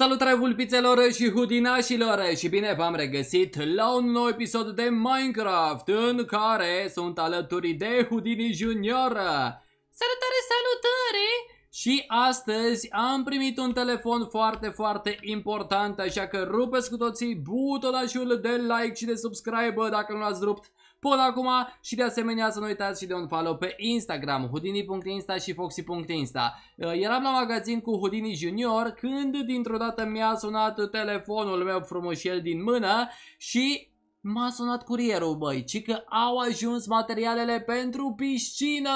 Salutare vulpițelor și hudinașilor și bine v-am regăsit la un nou episod de Minecraft în care sunt alături de Houdini Junior. Salutare, salutare! Și astăzi am primit un telefon foarte, foarte important, așa că rupeți cu toții butonajul de like și de subscribe dacă nu l-ați rupt până acum și de asemenea să nu uitați și de un follow pe Instagram, hudini.insta și foxy.insta. Uh, eram la magazin cu Houdini Junior când dintr-o dată mi-a sunat telefonul meu frumos el din mână și M-a sunat curierul, băi, ci că au ajuns materialele pentru piscină!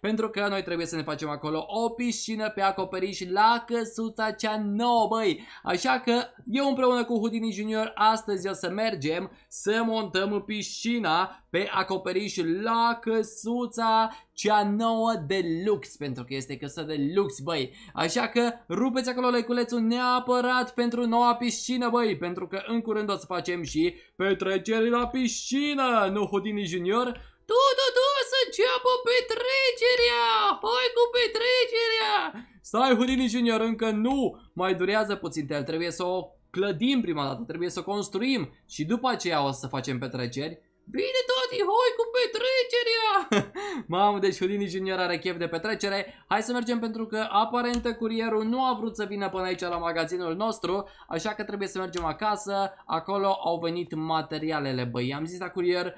Pentru că noi trebuie să ne facem acolo o piscină pe acoperiș la căsuța cea nouă, băi! Așa că eu împreună cu Houdini Junior astăzi o să mergem să montăm piscina pe acoperiș la căsuța cea nouă de lux, pentru că este căsă de lux, băi. Așa că rupeți acolo leculețul neapărat pentru noua piscină, băi, pentru că în curând o să facem și petreceri la piscină, nu Houdini Junior? Tu, tu, tu, să înceapă petrecerea! Hai cu petrecerea! Stai, Houdini Junior, încă nu! Mai durează puțin, el trebuie să o clădim prima dată, trebuie să o construim și după aceea o să facem petreceri. Bine, tati, hoi cu petrecerea! Mamă, deci Houdini Junior are chef de petrecere. Hai să mergem pentru că aparentă curierul nu a vrut să vină până aici la magazinul nostru, așa că trebuie să mergem acasă. Acolo au venit materialele, băi. I-am zis la curier,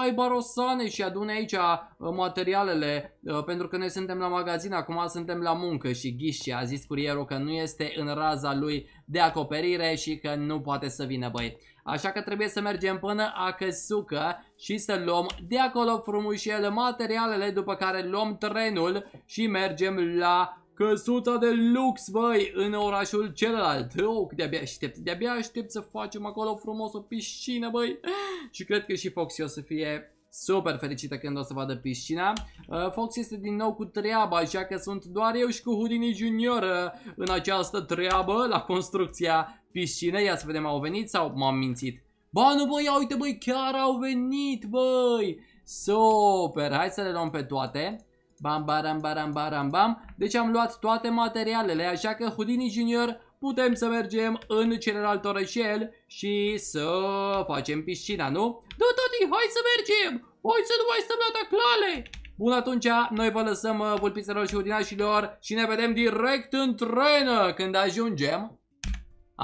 hai Barosane și adune aici uh, materialele, uh, pentru că noi suntem la magazin, acum suntem la muncă. Și ghiși a zis curierul că nu este în raza lui de acoperire și că nu poate să vină, băi. Așa că trebuie să mergem până a Căsucă și să luăm de acolo frumușele materialele, după care luăm trenul și mergem la căsuța de lux, băi, în orașul celălalt. Oh, de-abia aștept, de-abia aștept să facem acolo frumos o piscină, băi. Și cred că și Foxy o să fie super fericită când o să vadă piscina. Uh, Fox este din nou cu treaba, așa că sunt doar eu și cu Houdini Junior uh, în această treabă la construcția piscină, ia să vedem, au venit sau m-am mințit? Ba nu băi, ia uite băi, chiar au venit băi! Super, hai să le luăm pe toate. Bam, baram, baram, baram, bam. Deci am luat toate materialele, așa că Houdini Junior putem să mergem în celălalt orășel și să facem piscina, nu? Da, tati, hai să mergem! Hai să nu mai stăm la taclale! Bun, atunci noi vă lăsăm uh, vulpițelor și udinașilor și ne vedem direct în trenă când ajungem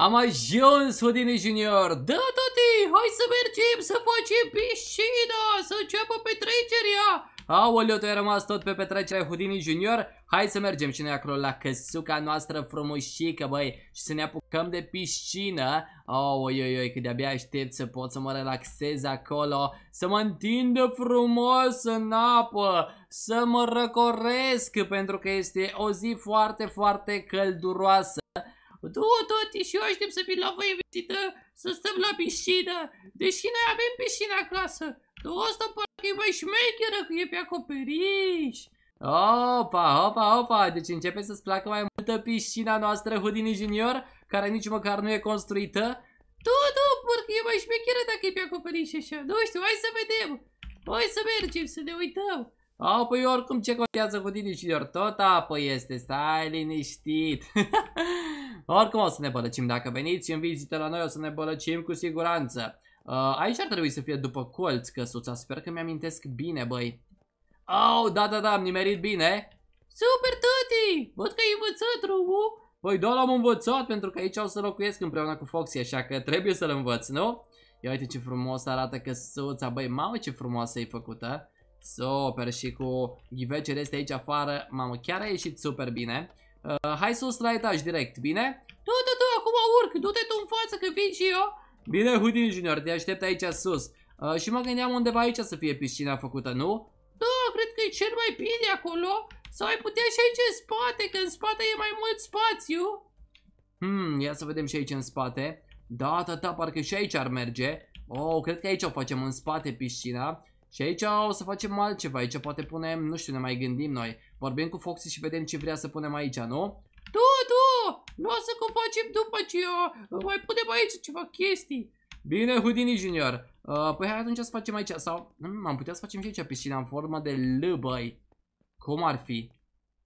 am ajuns, Houdini Junior! Da, tati! Hai să mergem, să facem piscina, să înceapă petrecerea! Aoleu, tu ai rămas tot pe petrecerea Houdini Junior? Hai să mergem și noi acolo la căsuca noastră frumoșică, băi, și să ne apucăm de piscină. Oh, oi, oi, că de-abia aștept să pot să mă relaxez acolo, să mă întind frumos în apă, să mă răcoresc, pentru că este o zi foarte, foarte călduroasă. Du, toti, și eu aștept să vin la voi vizită, să stăm la piscină. Deși noi avem piscină acasă. Tu asta că e mai șmecheră, că e pe acoperiș. Opa, opa, opa, deci începe să-ți placă mai multă piscina noastră, Houdini Junior, care nici măcar nu e construită. Tu, tu, parcă e mai șmecheră dacă e pe acoperiș așa. Nu știu, hai să vedem. Hai să mergem, să ne uităm. A, păi oricum ce contează cu tine și ori tot apă este, stai liniștit. Oricum o să ne bălăcim dacă veniți în vizită la noi, o să ne bălăcim cu siguranță. Uh, aici ar trebui să fie după colț căsuța, sper că mi-amintesc bine, băi. Oh, da, da, da, am nimerit bine. Super, tati, Văd că ai învățat, Rubu. Păi da, l-am învățat, pentru că aici o să locuiesc împreună cu Foxy, așa că trebuie să-l învăț, nu? Ia uite ce frumos arată căsuța, băi, mamă ce frumoasă e făcută. Super, și cu ghivecele este aici afară, mamă, chiar a ieșit super bine. Uh, hai sus la etaj direct, bine? Du-te da, tu, da, da, acum urc, du-te tu în față că vin și eu. Bine, Houdini Junior, te aștept aici sus. Uh, și mă gândeam undeva aici să fie piscina făcută, nu? Da, cred că e cel mai bine acolo. Sau ai putea și aici în spate, că în spate e mai mult spațiu. Hmm, ia să vedem și aici în spate. Da, tata, parcă și aici ar merge. Oh, cred că aici o facem în spate piscina. Și aici o să facem altceva, aici poate punem, nu știu, ne mai gândim noi. Vorbim cu Foxy și vedem ce vrea să punem aici, nu? Tu, da, tu, da, lasă că facem după ce eu, uh, mai punem aici ceva chestii. Bine, Houdini Junior. Uh, păi hai atunci să facem aici, sau m-am putea să facem și aici piscina în formă de băi. Cum ar fi?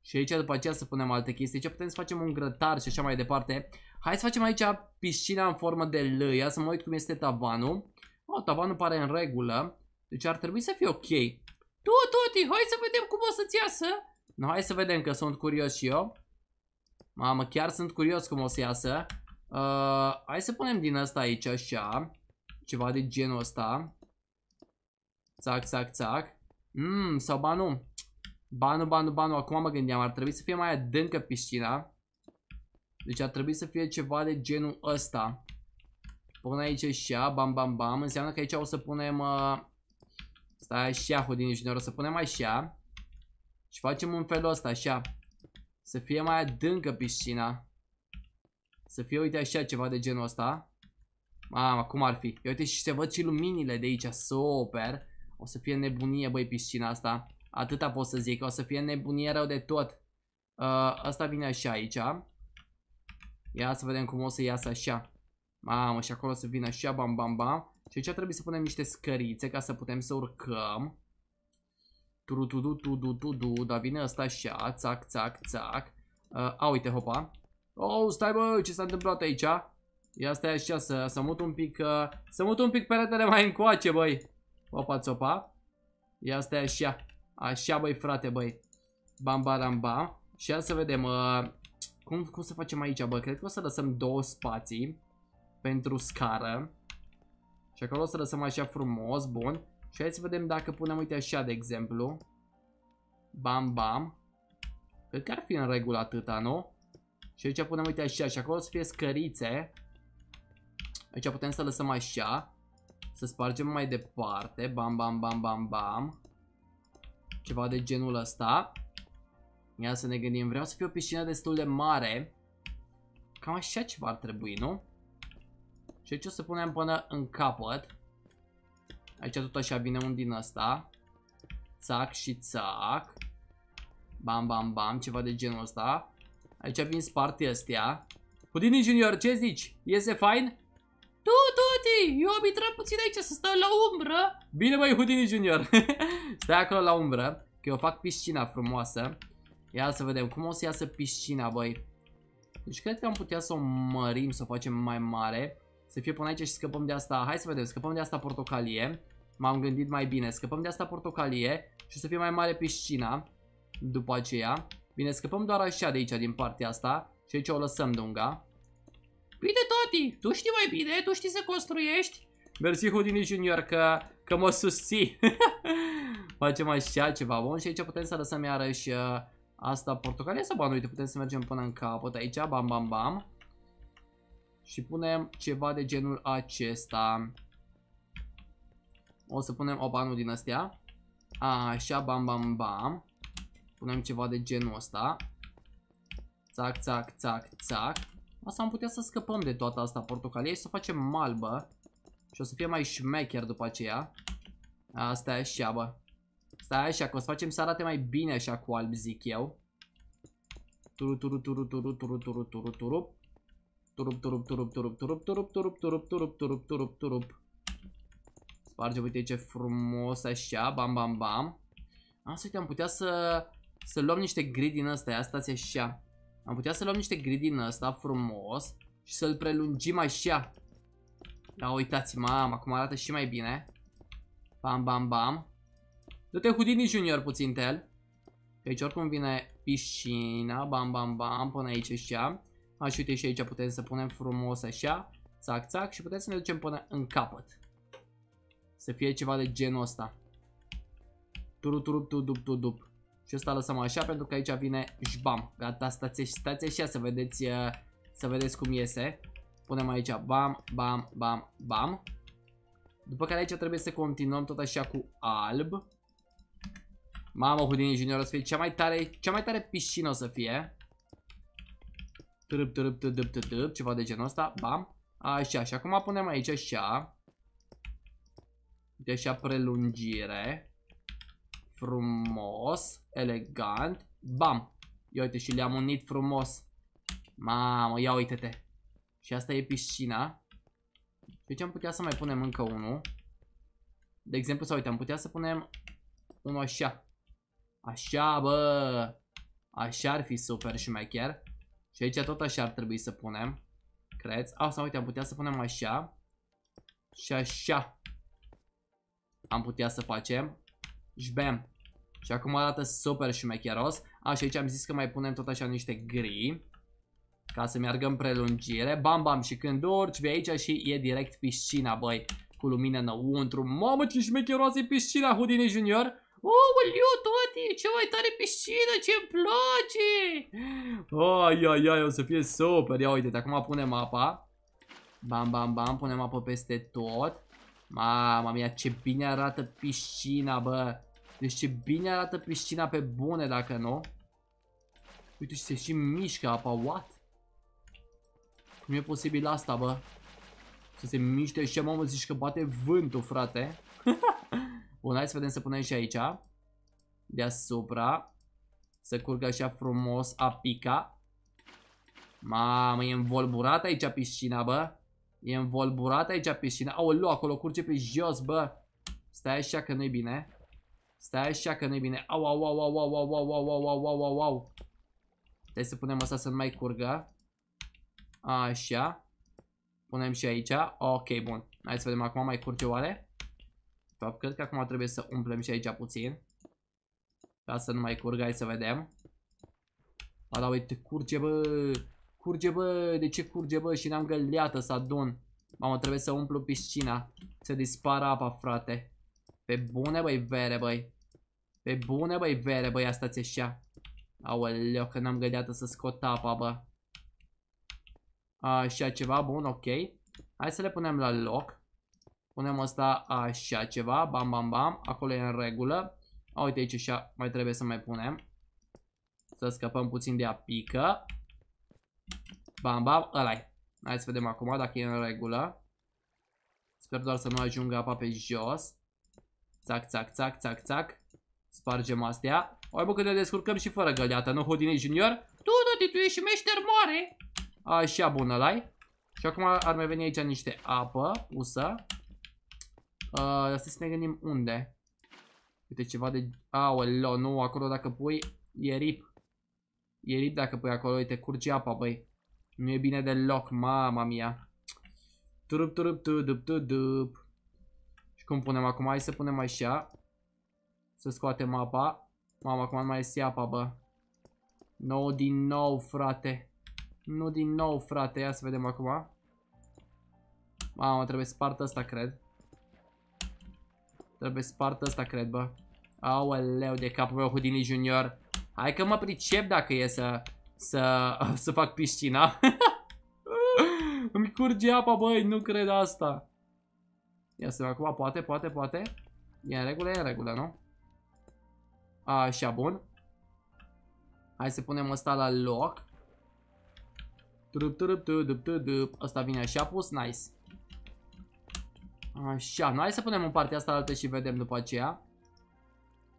Și aici după aceea să punem alte chestii. Aici putem să facem un grătar și așa mai departe. Hai să facem aici piscina în formă de L. Ia să mă uit cum este tavanul. Oh, tavanul pare în regulă. Deci ar trebui să fie ok. Tu, Tuti, hai să vedem cum o să-ți iasă. No, hai să vedem că sunt curios și eu. Mamă, chiar sunt curios cum o să iasă. Uh, hai să punem din asta aici, așa. Ceva de genul ăsta. Țac, țac, țac. Mmm, sau ba nu. Ba nu, ba nu, ba nu. Acum mă gândeam, ar trebui să fie mai adâncă piscina. Deci ar trebui să fie ceva de genul ăsta. Pun aici așa, bam, bam, bam. Înseamnă că aici o să punem... Uh, Stai așa, Houdini Junior, o să punem așa. Și facem un felul ăsta, așa. Să fie mai adâncă piscina. Să fie, uite, așa, ceva de genul ăsta. Mamă, cum ar fi? Ia uite și se văd și luminile de aici, super. O să fie nebunie, băi, piscina asta. Atâta pot să zic, o să fie nebunie rău de tot. Uh, asta vine așa aici. Ia să vedem cum o să iasă așa. Mamă, și acolo să vină așa, bam, bam, bam. Și aici trebuie să punem niște scărițe ca să putem să urcăm. Tu tu tu tu tu tu tu, dar vine asta așa, țac, țac, țac. Uh, a, uite, hopa. Oh, stai bă, ce s-a întâmplat aici? Ia stai așa, să, să mut un pic, uh, să mut un pic peretele mai încoace, băi. Opa, țopa. Ia stai așa. Așa, băi, frate, băi. Bam, bam, bam. Și să vedem, uh, cum, cum să facem aici, bă? Cred că o să lăsăm două spații pentru scară. Și acolo o să lăsăm așa frumos, bun. Și hai să vedem dacă punem, uite așa, de exemplu. Bam, bam. Cred că ar fi în regulă atâta, nu? Și aici punem, uite așa, și acolo o să fie scărițe. Aici putem să lăsăm așa. Să spargem mai departe. Bam, bam, bam, bam, bam. Ceva de genul ăsta. Ia să ne gândim. Vreau să fie o piscină destul de mare. Cam așa ceva ar trebui, nu? Și aici o să punem până în capăt. Aici tot așa vine un din ăsta. Țac și țac. Bam, bam, bam, ceva de genul ăsta. Aici vin spartii astea. Houdini Junior, ce zici? Iese fain? Tu, toti, eu am intrat puțin aici să stau la umbră. Bine băi, Houdini Junior. Stai acolo la umbră, că eu fac piscina frumoasă. Ia să vedem cum o să iasă piscina, băi. Deci cred că am putea să o mărim, să o facem mai mare. Să fie până aici și scăpăm de asta. Hai să vedem, scăpăm de asta portocalie. M-am gândit mai bine. Scăpăm de asta portocalie și să fie mai mare piscina după aceea. Bine, scăpăm doar așa de aici, din partea asta. Și aici o lăsăm dunga. Bine, tati, tu știi mai bine, tu știi să construiești. Mersi, Houdini Junior, că, că mă susții. Facem așa ceva bun și aici putem să lăsăm iarăși uh, asta portocalie sau bă, uite, putem să mergem până în capăt aici, bam, bam, bam. Și punem ceva de genul acesta. O să punem o banul din astea. Așa, bam, bam, bam. Punem ceva de genul ăsta. Țac, țac, țac, țac. Asta am putea să scăpăm de toată asta portocalie și să facem malbă. Și o să fie mai șmecher după aceea. Asta e așa, bă. Stai așa, că o să facem să arate mai bine așa cu alb, zic eu. Turu, turu, turu, turu, turu, turu, turu, turu. Turup, turup, turup, turup, turup, turup, turup, turup, turup, turup, turup, turup. Sparge, uite ce frumos așa, bam, bam, bam. Asta, uite, am putea să, să luăm niște grid din ăsta, asta e așa. Am putea să luăm niște grid din ăsta frumos și să-l prelungim așa. Da, uitați, mamă, acum arată și mai bine. Bam, bam, bam. Du-te Houdini Junior puțin, tel. aici oricum vine piscina, bam, bam, bam, până aici așa. Aș uite și aici putem să punem frumos așa, țac, țac și putem să ne ducem până în capăt. Să fie ceva de genul ăsta. Turu, turu, tu, dup, tu, dup. Și ăsta lăsăm așa pentru că aici vine jbam. Gata, stați, stați așa să vedeți, uh, să vedeți cum iese. Punem aici bam, bam, bam, bam. După care aici trebuie să continuăm tot așa cu alb. Mamă, Houdini Junior o să fie cea mai tare, cea mai tare piscină o să fie târâp, târâp, târâp, târâp, ceva de genul ăsta, bam, așa, și acum punem aici așa, de așa prelungire, frumos, elegant, bam, ia uite și le-am unit frumos, mamă, ia uite-te, și asta e piscina, deci am putea să mai punem încă unul, de exemplu, sau uite, am putea să punem unul așa, așa, bă, așa ar fi super și mai chiar. Și aici tot așa ar trebui să punem. Credeți? Ah, sau uite, am putea să punem așa. Și așa. Am putea să facem. Și bam. Și acum arată super șmecheros. A, și aici am zis că mai punem tot așa niște gri. Ca să meargă în prelungire. Bam, bam. Și când urci, vei aici și e direct piscina, băi. Cu lumină înăuntru. Mamă, ce șmecheroasă e piscina, Houdini Junior. Aoleu, toti, ce mai tare piscină, ce-mi place! Ai, ai, ai, o să fie super. Ia uite, acum punem apa. Bam, bam, bam, punem apă peste tot. Mama mia, ce bine arată piscina, bă. Deci ce bine arată piscina pe bune, dacă nu. Uite și se și mișcă apa, what? Cum e posibil asta, bă? Să se miște și mamă zici că bate vântul, frate. Bun, hai să vedem să punem și aici. Deasupra. Să curgă așa frumos apica. Mamă, e învolburat aici piscina, bă. E învolburat aici piscina. Aoleu, acolo curge pe jos, bă. Stai așa că nu-i bine. Stai așa că nu-i bine. Au, au, au, au, au, au, au, au, au, au, au, au, au. Deci să punem asta să nu mai curgă. Așa. Punem și aici. Ok, bun. Hai să vedem acum mai curge oare fapt, cred că acum trebuie să umplem și aici puțin. Ca da, să nu mai curgă, hai să vedem. da, uite, curge, bă! Curge, bă! De ce curge, bă? Și n-am găleată să adun. Mamă, trebuie să umplu piscina. Să dispară apa, frate. Pe bune, băi, vere, băi. Pe bune, băi, vere, băi, asta ți așa. Aoleo, că n-am găleată să scot apa, bă. Așa, ceva bun, ok. Hai să le punem la loc. Punem asta așa ceva, bam, bam, bam, acolo e în regulă. A, uite aici și mai trebuie să mai punem. Să scăpăm puțin de a pică. Bam, bam, ăla -i. Hai să vedem acum dacă e în regulă. Sper doar să nu ajungă apa pe jos. Țac, țac, țac, țac, țac. Spargem astea. Oi bă că ne descurcăm și fără găleată, nu Houdini Junior? Tu, du tu ești meșter mare! Așa, bun ăla -i. Și acum ar mai veni aici niște apă, usă. Uh, să ne gândim unde. Uite, ceva de... Aoleo, nu, acolo dacă pui, e rip. E rip dacă pui acolo, uite, curge apa, băi. Nu e bine deloc, mama mia. Turup, turup, turup, turup, Și cum punem acum? Hai să punem așa. Să scoatem apa. Mama, acum nu mai este apa, bă. Nu din nou, frate. Nu din nou, frate. Ia să vedem acum. Mama, trebuie spartă asta, cred. Trebuie spart ăsta, cred, bă. Aoleu de capul meu, Houdini Junior. Hai că mă pricep dacă e să, să, să fac piscina. Îmi curge apa, băi, nu cred asta. Ia să acum, poate, poate, poate. E în regulă, e în regulă, nu? A, așa, bun. Hai să punem ăsta la loc. Asta vine așa pus, nice. Așa, nu, hai să punem în partea asta altă și vedem după aceea.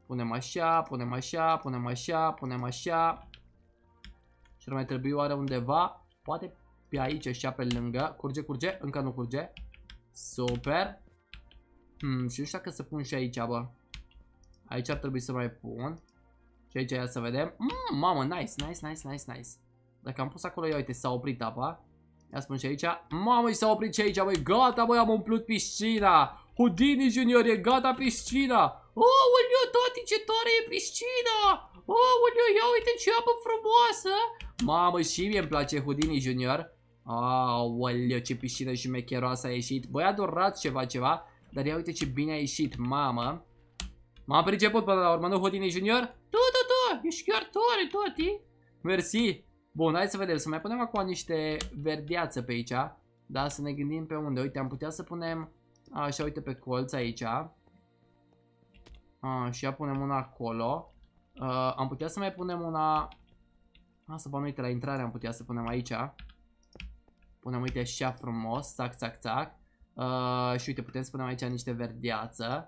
Punem așa, punem așa, punem așa, punem așa. Și ar mai trebui oare undeva, poate pe aici, așa pe lângă. Curge, curge, încă nu curge. Super. Hmm, și nu știu dacă să pun și aici, bă. Aici ar trebui să mai pun. Și aici ia să vedem. Mm, mamă, nice, nice, nice, nice, nice. Dacă am pus acolo, ia uite, s-a oprit apa. Ia spun și aici. Mamă, i s-a oprit și aici, băi. Gata, băi, am umplut piscina. Houdini Junior e gata piscina. Oh, uliu, toti, ce tare e piscina. Oh, uliu, ia uite ce apă frumoasă. Mamă, și mie îmi place Houdini Junior. uliu, ce piscină mecheroasă a ieșit. Băi, adorat ceva, ceva. Dar ia uite ce bine a ieșit, mamă. M-am priceput până la urmă, nu Houdini Junior? Tu, tu, tu, ești chiar tare, toti. Mersi. Bun, hai să vedem, să mai punem acum niște verdeață pe aici, da, să ne gândim pe unde. Uite, am putea să punem, așa, uite, pe colț aici. Așa, punem una acolo. am putea să mai punem una... Asta, bă, uite, la intrare am putea să punem aici. Punem, uite, așa frumos, tac tac tac. și uite, putem să punem aici niște verdeață.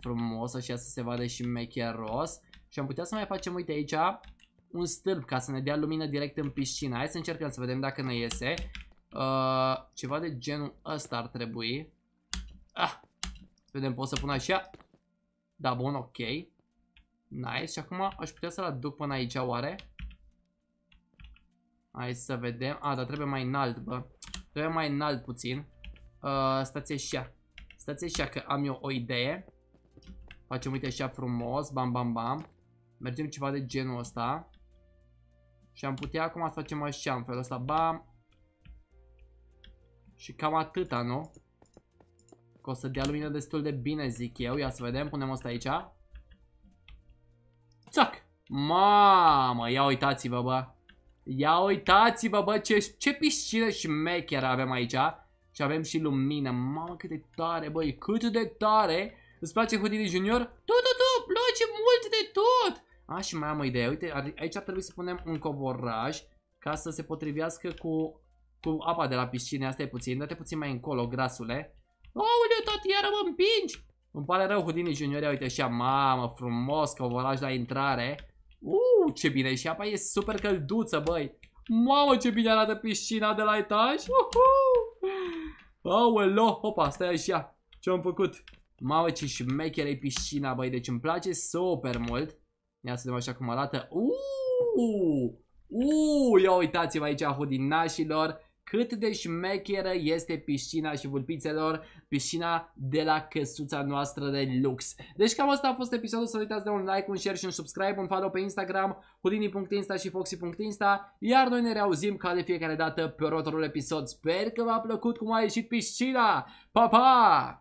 Frumos, așa să se vadă și mecheros. Și am putea să mai facem, uite, aici un stâlp ca să ne dea lumină direct în piscină. Hai să încercăm să vedem dacă ne iese. Uh, ceva de genul ăsta ar trebui. Ah, să vedem, pot să pun așa. Da, bun, ok. Nice. Și acum aș putea să-l aduc până aici, oare? Hai să vedem. A, ah, dar trebuie mai înalt, bă. Trebuie mai înalt puțin. Uh, stați așa. Stați așa că am eu o idee. Facem, uite, așa frumos. Bam, bam, bam. Mergem ceva de genul ăsta. Și am putea acum să facem așa, în felul ăsta, bam. Și cam atâta, nu? Că o să dea lumină destul de bine, zic eu. Ia să vedem, punem asta aici. Țac! Mamă, ia uitați-vă, bă. Ia uitați-vă, bă, ce, ce piscină șmecheră avem aici. Și avem și lumină. Mamă, cât de tare, băi, cât de tare. Îți place Houdini Junior? Tu, tu, tu, place mult de tot. A, și mai am o idee. Uite, aici ar trebui să punem un covoraj, ca să se potrivească cu, cu apa de la piscine. Asta e puțin. Dă-te puțin mai încolo, grasule. Aoleu, tot iară mă împingi! Îmi pare rău, Houdini Junior. Uite așa, mamă, frumos covoraj la intrare. Uuu, ce bine. Și apa e super călduță, băi. Mamă, ce bine arată piscina de la etaj. Uhu! Aoleu, opa, stai așa. Ce-am făcut? Mamă, ce șmecheră e piscina, băi. Deci îmi place super mult. Ia să vedem așa cum arată. Uuu! Uuu! Ia uitați-vă aici hodinașilor cât de șmecheră este piscina și vulpițelor, piscina de la căsuța noastră de lux. Deci cam asta a fost episodul, să uitați de un like, un share și un subscribe, un follow pe Instagram, houdini.insta și foxy.insta, iar noi ne reauzim ca de fiecare dată pe următorul episod. Sper că v-a plăcut cum a ieșit piscina! Pa, pa!